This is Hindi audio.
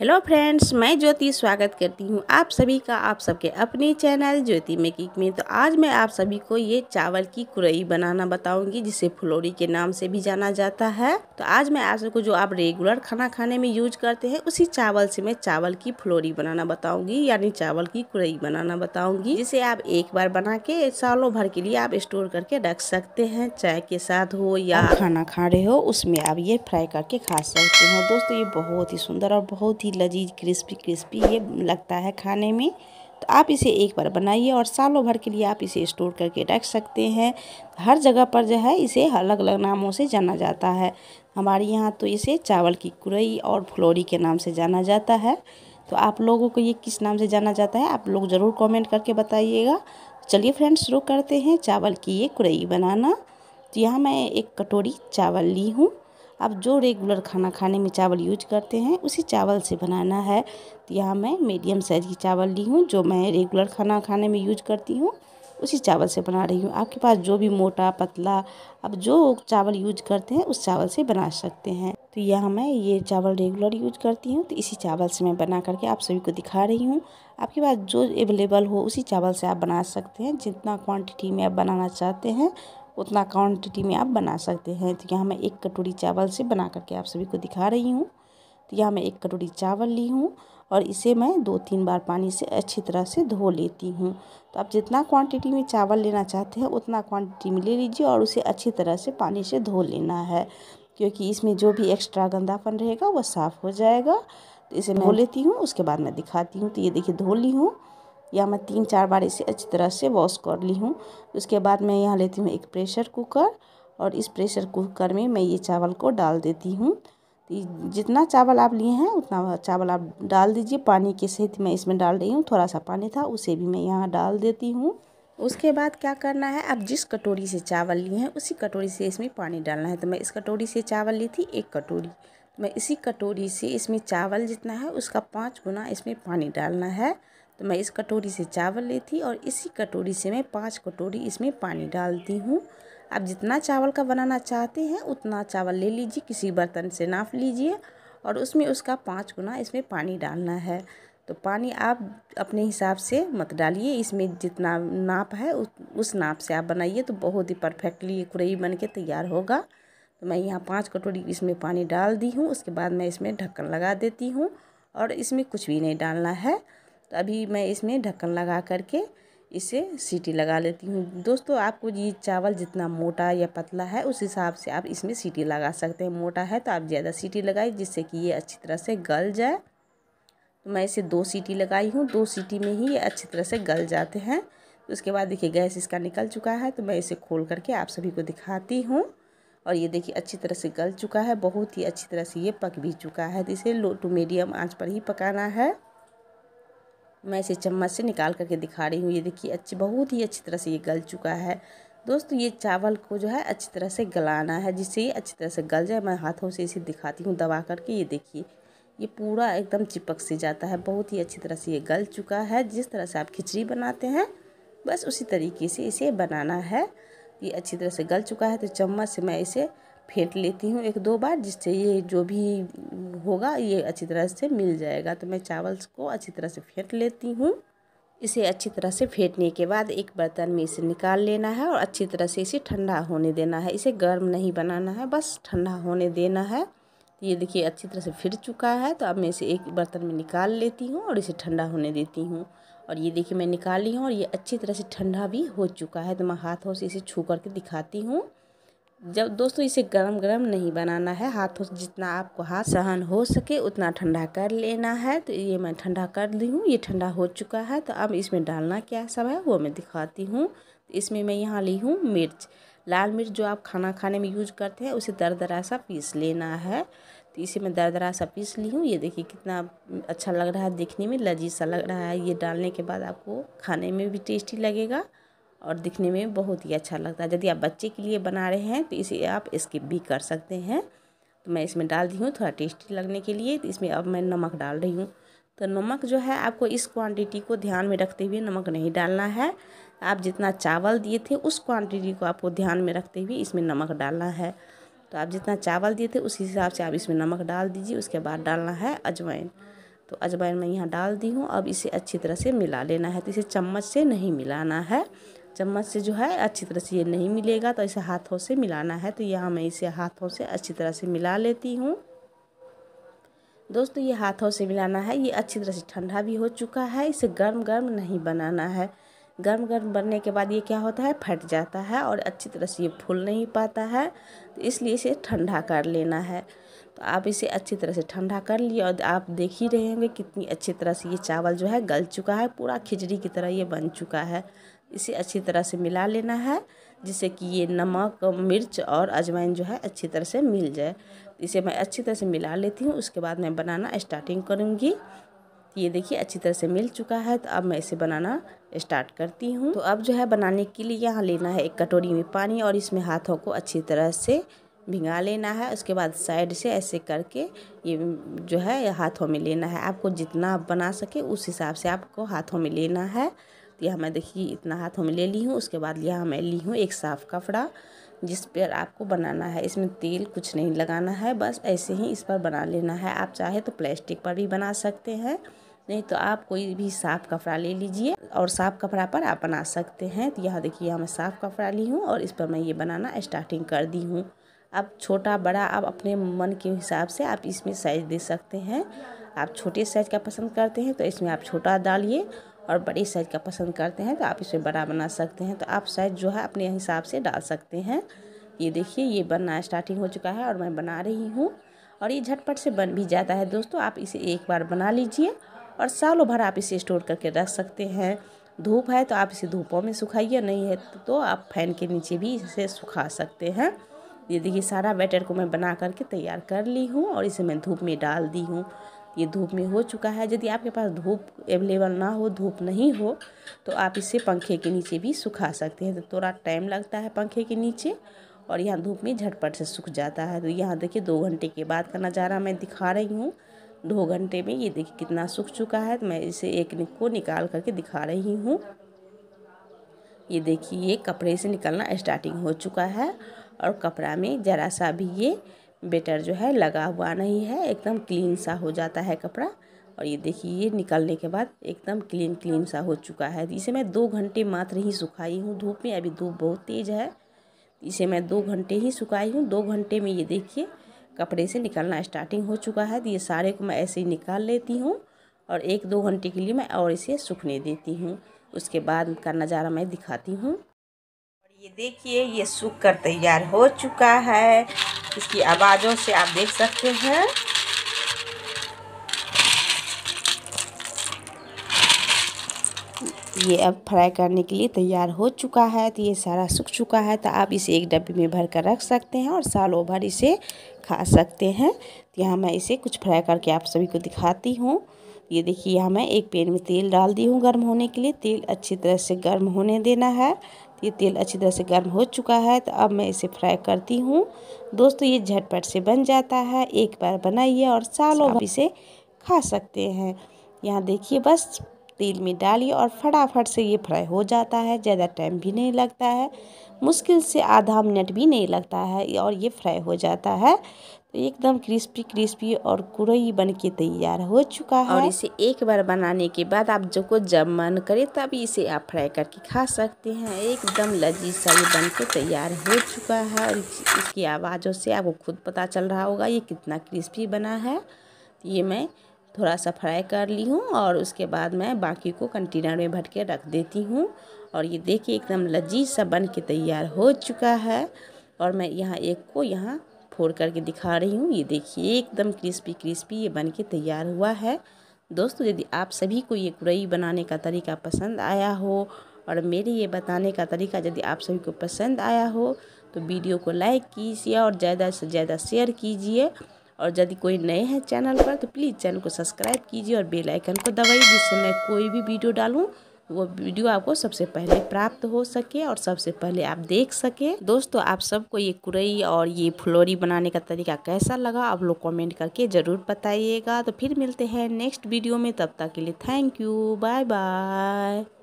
हेलो फ्रेंड्स मैं ज्योति स्वागत करती हूँ आप सभी का आप सबके अपने चैनल ज्योति मेकिंग में तो आज मैं आप सभी को ये चावल की कुरई बनाना बताऊंगी जिसे फ्लोरी के नाम से भी जाना जाता है तो आज मैं आप सबको जो आप रेगुलर खाना खाने में यूज करते हैं उसी चावल से मैं चावल की फ्लोरी बनाना बताऊंगी यानी चावल की कुरई बनाना बताऊंगी जिसे आप एक बार बना के सालों भर के लिए आप स्टोर करके रख सकते हैं चाय के साथ हो या खाना खा रहे हो उसमें आप ये फ्राई करके खा सकते हैं दोस्तों ये बहुत ही सुंदर और बहुत ही लजीज क्रिस्पी क्रिस्पी ये लगता है खाने में तो आप इसे एक बार बनाइए और सालों भर के लिए आप इसे स्टोर करके रख सकते हैं हर जगह पर जो है इसे अलग अलग नामों से जाना जाता है हमारे यहाँ तो इसे चावल की कुरई और फ्लोरी के नाम से जाना जाता है तो आप लोगों को ये किस नाम से जाना जाता है आप लोग ज़रूर कमेंट करके बताइएगा चलिए फ्रेंड्स शुरू करते हैं चावल की ये कुरई बनाना तो यहाँ मैं एक कटोरी चावल ली हूँ आप जो रेगुलर खाना खाने में चावल यूज करते हैं उसी चावल से बनाना है तो यहाँ मैं मीडियम साइज़ की चावल ली हूँ जो मैं रेगुलर खाना खाने में यूज करती हूँ उसी चावल से बना रही हूँ आपके पास जो भी मोटा पतला आप जो चावल यूज करते हैं उस चावल से बना सकते हैं तो यहाँ मैं ये चावल रेगुलर यूज करती हूँ तो इसी चावल से मैं बना करके आप सभी को दिखा रही हूँ आपके पास जो अवेलेबल हो उसी चावल से आप बना सकते हैं जितना क्वांटिटी में आप बनाना चाहते हैं उतना क्वान्टिटी में आप बना सकते हैं तो यहाँ मैं एक कटोरी चावल से बना करके आप सभी को दिखा रही हूँ तो यहाँ मैं एक कटोरी चावल ली हूँ और इसे मैं दो तीन बार पानी से अच्छी तरह से धो लेती हूँ तो आप जितना क्वांटिटी में चावल लेना चाहते हैं उतना क्वांटिटी में ले लीजिए और उसे अच्छी तरह से पानी से धो लेना है क्योंकि इसमें जो भी एक्स्ट्रा गंदापन रहेगा वह साफ़ हो जाएगा तो इसे धो हम्म। लेती हूँ उसके बाद मैं दिखाती हूँ तो ये देखिए धो ली हूँ या मैं तीन चार बार इसे अच्छी तरह से वॉश कर ली हूँ उसके बाद मैं यहाँ लेती हूँ एक प्रेशर कुकर और इस प्रेशर कुकर में मैं ये चावल को डाल देती हूँ जितना चावल आप लिए हैं उतना चावल आप डाल दीजिए पानी के सहित मैं इसमें डाल रही हूँ थोड़ा सा पानी था उसे भी मैं यहाँ डाल देती हूँ उसके बाद क्या करना है आप जिस कटोरी से चावल लिए हैं उसी कटोरी से इसमें पानी डालना है तो मैं इस कटोरी से चावल ली थी एक कटोरी मैं इसी कटोरी से इसमें चावल जितना है उसका पाँच गुना इसमें पानी डालना है तो मैं इस कटोरी से चावल लेती और इसी कटोरी से मैं पाँच कटोरी इसमें पानी डालती हूँ आप जितना चावल का बनाना चाहते हैं उतना चावल ले लीजिए किसी बर्तन से नाप लीजिए और उसमें उसका पाँच गुना इसमें पानी डालना है तो पानी आप अपने हिसाब से मत डालिए इसमें जितना नाप है उस, उस नाप से आप बनाइए तो बहुत ही परफेक्टली कुरई बन के तैयार होगा तो मैं यहाँ पाँच कटोरी इसमें पानी डाल दी हूँ उसके बाद मैं इसमें ढक्कन लगा देती हूँ और इसमें कुछ भी नहीं डालना है तो अभी मैं इसमें ढक्कन लगा करके इसे सीटी लगा लेती हूँ दोस्तों आपको ये चावल जितना मोटा या पतला है उस हिसाब से आप इसमें सीटी लगा सकते हैं मोटा है तो आप ज़्यादा सीटी लगाइए जिससे कि ये अच्छी तरह से गल जाए तो मैं इसे दो सीटी लगाई हूँ दो सीटी में ही ये अच्छी तरह से गल जाते हैं तो उसके बाद देखिए गैस इसका निकल चुका है तो मैं इसे खोल करके आप सभी को दिखाती हूँ और ये देखिए अच्छी तरह से गल चुका है बहुत ही अच्छी तरह से ये पक भी चुका है तो इसे लो टू मीडियम आँच पर ही पकाना है मैं इसे चम्मच से निकाल करके दिखा रही हूँ ये देखिए अच्छी बहुत ही अच्छी तरह से ये गल चुका है दोस्तों ये चावल को जो है अच्छी तरह से गलाना है जिससे ये अच्छी तरह से गल जाए मैं हाथों से इसे दिखाती हूँ दबा करके ये देखिए ये पूरा एकदम चिपक से जाता है बहुत ही अच्छी तरह से ये गल चुका है जिस तरह से आप खिचड़ी बनाते हैं बस उसी तरीके से इसे बनाना है ये अच्छी तरह से गल चुका है तो चम्मच से मैं इसे फेंट लेती हूँ एक दो बार जिससे ये जो भी होगा ये अच्छी तरह से मिल जाएगा तो मैं चावल को अच्छी तरह से फेंट लेती हूँ इसे अच्छी तरह से फेंटने के बाद एक बर्तन में इसे निकाल लेना है और अच्छी तरह से इसे ठंडा होने देना है इसे गर्म नहीं बनाना है बस ठंडा होने देना है ये देखिए अच्छी तरह से फिर चुका है तो अब मैं इसे एक बर्तन में निकाल लेती हूँ और इसे ठंडा होने देती हूँ और ये देखिए मैं निकाली हूँ और ये अच्छी तरह से ठंडा भी हो चुका है तो मैं हाथों से इसे छू करके दिखाती हूँ जब दोस्तों इसे गरम गरम नहीं बनाना है हाथों जितना आपको हाथ सहन हो सके उतना ठंडा कर लेना है तो ये मैं ठंडा कर ली हूँ ये ठंडा हो चुका है तो अब इसमें डालना क्या सब है वो मैं दिखाती हूँ इसमें मैं यहाँ ली हूँ मिर्च लाल मिर्च जो आप खाना खाने में यूज करते हैं उसे दर दरा सा पीस लेना है तो इसे मैं दरा सा पीस ली हूँ ये देखिए कितना अच्छा लग रहा है देखने में लजीज सा लग रहा है ये डालने के बाद आपको खाने में भी टेस्टी लगेगा और दिखने में बहुत ही अच्छा लगता है यदि आप बच्चे के लिए बना रहे हैं तो इसे आप स्किप भी कर सकते हैं तो मैं इसमें डाल दी हूँ थोड़ा टेस्टी लगने के लिए तो इसमें अब मैं नमक डाल रही हूँ तो नमक जो है आपको इस क्वांटिटी को ध्यान में रखते हुए नमक नहीं डालना है आप जितना चावल दिए थे उस क्वांटिटी को आपको ध्यान में रखते हुए इसमें नमक डालना है तो आप जितना चावल दिए थे उसी हिसाब से आप इसमें नमक डाल दीजिए उसके बाद डालना है अजवाइन तो अजवाइन मैं यहाँ डाल दी हूँ अब इसे अच्छी तरह से मिला लेना है तो इसे चम्मच से नहीं मिलाना है चम्मच से जो है अच्छी तरह से ये नहीं मिलेगा तो इसे हाथों से मिलाना है तो यहाँ मैं इसे हाथों से अच्छी तरह से मिला लेती हूँ दोस्तों ये हाथों से मिलाना है ये अच्छी तरह से ठंडा भी हो चुका है इसे गर्म गर्म नहीं बनाना है गर्म गर्म बनने के बाद ये क्या होता है फट जाता है और अच्छी तरह से ये फूल नहीं पाता है तो इसलिए इसे ठंडा कर लेना है तो आप इसे अच्छी तरह से ठंडा कर लिए और आप देख ही रहे होंगे कितनी अच्छी तरह से ये चावल जो है गल चुका है पूरा खिचड़ी की तरह ये बन चुका है इसे अच्छी तरह से मिला लेना है जिससे कि ये नमक मिर्च और अजवाइन जो है अच्छी तरह से मिल जाए इसे मैं अच्छी तरह से मिला लेती हूँ उसके बाद मैं बनाना स्टार्टिंग करूँगी ये देखिए अच्छी तरह से मिल चुका है तो अब मैं इसे बनाना स्टार्ट करती हूँ तो अब जो है बनाने के लिए यहाँ लेना है एक कटोरी में पानी और इसमें हाथों को अच्छी तरह से भिंगा लेना है उसके बाद साइड से ऐसे करके ये जो है हाथों में लेना है आपको जितना आप बना सके उस हिसाब से आपको हाथों में लेना है तो यह मैं देखिए इतना हाथों में ले ली हूँ उसके बाद यह मैं ली हूँ एक साफ़ कपड़ा जिस पर आपको बनाना है इसमें तेल कुछ नहीं लगाना है बस ऐसे ही इस पर बना लेना है आप चाहे तो प्लास्टिक पर भी बना सकते हैं नहीं तो आप कोई भी साफ़ कपड़ा ले लीजिए और साफ़ कपड़ा पर आप बना सकते हैं तो यह देखिए यहाँ मैं साफ़ कपड़ा ली हूँ और इस पर मैं ये बनाना स्टार्टिंग कर दी हूँ आप छोटा बड़ा आप अपने मन के हिसाब से आप इसमें साइज़ दे सकते हैं आप छोटे साइज़ का पसंद करते हैं तो इसमें आप छोटा डालिए और बड़े साइज़ का पसंद करते हैं तो आप इसमें बड़ा बना सकते हैं तो आप साइज़ जो है अपने हिसाब से डाल सकते हैं ये देखिए ये बनना स्टार्टिंग हो चुका है और मैं बना रही हूँ और ये झटपट से बन भी जाता है दोस्तों आप इसे एक बार बना लीजिए और सालों भर आप इसे स्टोर करके रख सकते हैं धूप है तो आप इसे धूपों में सुखाइए नहीं है तो आप फैन के नीचे भी इसे सुखा सकते हैं ये देखिए सारा बैटर को मैं बना करके तैयार कर ली हूँ और इसे मैं धूप में डाल दी हूँ ये धूप में हो चुका है यदि आपके पास धूप अवेलेबल ना हो धूप नहीं हो तो आप इसे पंखे के नीचे भी सुखा सकते हैं तो थोड़ा टाइम लगता है पंखे के नीचे और यहाँ धूप में झटपट से सूख जाता है तो यहाँ देखिए दो घंटे के बाद का नज़ारा मैं दिखा रही हूँ दो घंटे में ये देखिए कितना सूख चुका है तो मैं इसे एक को निकाल करके दिखा रही हूँ ये देखिए ये कपड़े से निकलना स्टार्टिंग हो चुका है और कपड़ा में ज़रा सा भी ये बेटर जो है लगा हुआ नहीं है एकदम क्लीन सा हो जाता है कपड़ा और ये देखिए ये निकलने के बाद एकदम क्लीन क्लीन सा हो चुका है इसे मैं दो घंटे मात्र ही सुखाई हूँ धूप में अभी धूप बहुत तेज़ है इसे मैं दो घंटे ही सुखाई हूँ दो घंटे में ये देखिए कपड़े से निकलना स्टार्टिंग हो चुका है ये सारे को मैं ऐसे ही निकाल लेती हूँ और एक दो घंटे के लिए मैं और इसे सूखने देती हूँ उसके बाद का नज़ारा मैं दिखाती हूँ ये देखिए ये सूख कर तैयार हो चुका है इसकी आवाज़ों से आप देख सकते हैं ये अब फ्राई करने के लिए तैयार हो चुका है तो ये सारा सूख चुका है तो आप इसे एक डब्बे में भर कर रख सकते हैं और सालों भर इसे खा सकते हैं तो यहाँ मैं इसे कुछ फ्राई करके आप सभी को दिखाती हूँ ये देखिए यहाँ मैं एक पैन में तेल डाल दी हूँ गर्म होने के लिए तेल अच्छी तरह से गर्म होने देना है ये तेल अच्छी तरह से गर्म हो चुका है तो अब मैं इसे फ्राई करती हूँ दोस्तों ये झटपट से बन जाता है एक बार बनाइए और सालों आप इसे खा सकते हैं यहाँ देखिए बस तेल में डालिए और फटाफट से ये फ्राई हो जाता है ज़्यादा टाइम भी नहीं लगता है मुश्किल से आधा मिनट भी नहीं लगता है और ये फ्राई हो जाता है एकदम क्रिस्पी क्रिस्पी और कुरई बन के तैयार हो चुका है और इसे एक बार बनाने के बाद आप जो को जब मन करे तब इसे आप फ्राई करके खा सकते हैं एकदम लजीज सा ये बन के तैयार हो चुका है और इसकी आवाज़ों से आपको खुद पता चल रहा होगा ये कितना क्रिस्पी बना है ये मैं थोड़ा सा फ्राई कर ली हूँ और उसके बाद मैं बाकी को कंटेनर में भर के रख देती हूँ और ये देखिए एकदम लजीज सा बन के तैयार हो चुका है और मैं यहाँ एक को यहाँ फोड़ करके दिखा रही हूँ ये देखिए एकदम क्रिस्पी क्रिस्पी ये बन के तैयार हुआ है दोस्तों यदि आप सभी को ये कुरई बनाने का तरीका पसंद आया हो और मेरे ये बताने का तरीका यदि आप सभी को पसंद आया हो तो वीडियो को लाइक कीजिए और ज़्यादा से ज़्यादा शेयर कीजिए और यदि कोई नए हैं चैनल पर तो प्लीज़ चैनल को सब्सक्राइब कीजिए और बेल आइकन को दबाइए जिससे मैं कोई भी वीडियो डालूँ वो वीडियो आपको सबसे पहले प्राप्त हो सके और सबसे पहले आप देख सके दोस्तों आप सबको ये कुरई और ये फ्लोरी बनाने का तरीका कैसा लगा आप लोग कमेंट करके ज़रूर बताइएगा तो फिर मिलते हैं नेक्स्ट वीडियो में तब तक के लिए थैंक यू बाय बाय